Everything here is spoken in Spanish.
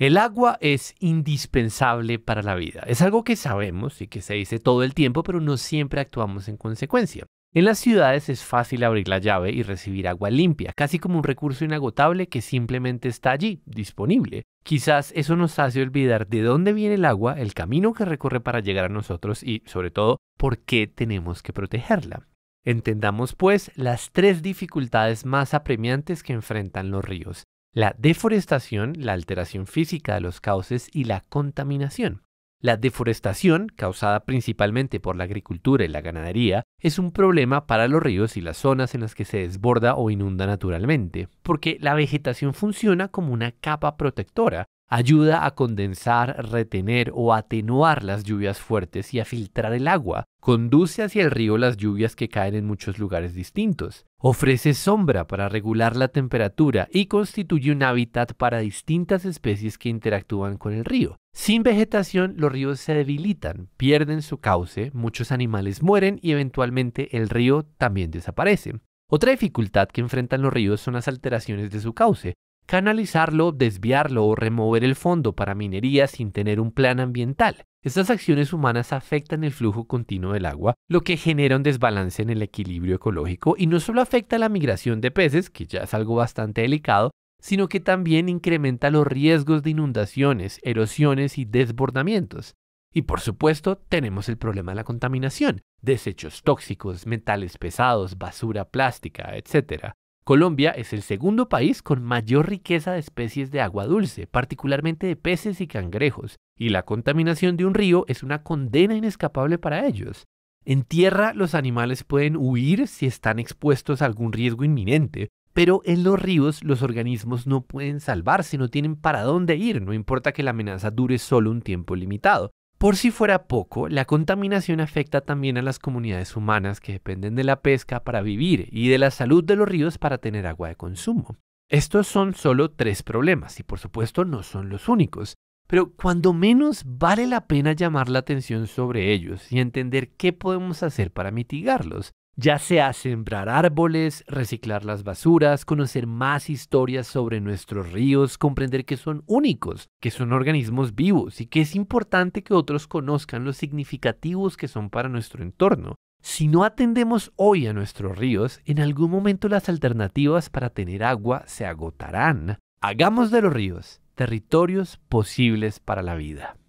El agua es indispensable para la vida. Es algo que sabemos y que se dice todo el tiempo, pero no siempre actuamos en consecuencia. En las ciudades es fácil abrir la llave y recibir agua limpia, casi como un recurso inagotable que simplemente está allí, disponible. Quizás eso nos hace olvidar de dónde viene el agua, el camino que recorre para llegar a nosotros y, sobre todo, por qué tenemos que protegerla. Entendamos, pues, las tres dificultades más apremiantes que enfrentan los ríos la deforestación, la alteración física de los cauces y la contaminación. La deforestación, causada principalmente por la agricultura y la ganadería, es un problema para los ríos y las zonas en las que se desborda o inunda naturalmente, porque la vegetación funciona como una capa protectora ayuda a condensar, retener o atenuar las lluvias fuertes y a filtrar el agua. Conduce hacia el río las lluvias que caen en muchos lugares distintos. Ofrece sombra para regular la temperatura y constituye un hábitat para distintas especies que interactúan con el río. Sin vegetación, los ríos se debilitan, pierden su cauce, muchos animales mueren y eventualmente el río también desaparece. Otra dificultad que enfrentan los ríos son las alteraciones de su cauce canalizarlo, desviarlo o remover el fondo para minería sin tener un plan ambiental. Estas acciones humanas afectan el flujo continuo del agua, lo que genera un desbalance en el equilibrio ecológico y no solo afecta la migración de peces, que ya es algo bastante delicado, sino que también incrementa los riesgos de inundaciones, erosiones y desbordamientos. Y por supuesto, tenemos el problema de la contaminación, desechos tóxicos, metales pesados, basura plástica, etc. Colombia es el segundo país con mayor riqueza de especies de agua dulce, particularmente de peces y cangrejos, y la contaminación de un río es una condena inescapable para ellos. En tierra los animales pueden huir si están expuestos a algún riesgo inminente, pero en los ríos los organismos no pueden salvarse, no tienen para dónde ir, no importa que la amenaza dure solo un tiempo limitado. Por si fuera poco, la contaminación afecta también a las comunidades humanas que dependen de la pesca para vivir y de la salud de los ríos para tener agua de consumo. Estos son solo tres problemas y por supuesto no son los únicos, pero cuando menos vale la pena llamar la atención sobre ellos y entender qué podemos hacer para mitigarlos ya sea sembrar árboles, reciclar las basuras, conocer más historias sobre nuestros ríos, comprender que son únicos, que son organismos vivos y que es importante que otros conozcan los significativos que son para nuestro entorno. Si no atendemos hoy a nuestros ríos, en algún momento las alternativas para tener agua se agotarán. Hagamos de los ríos territorios posibles para la vida.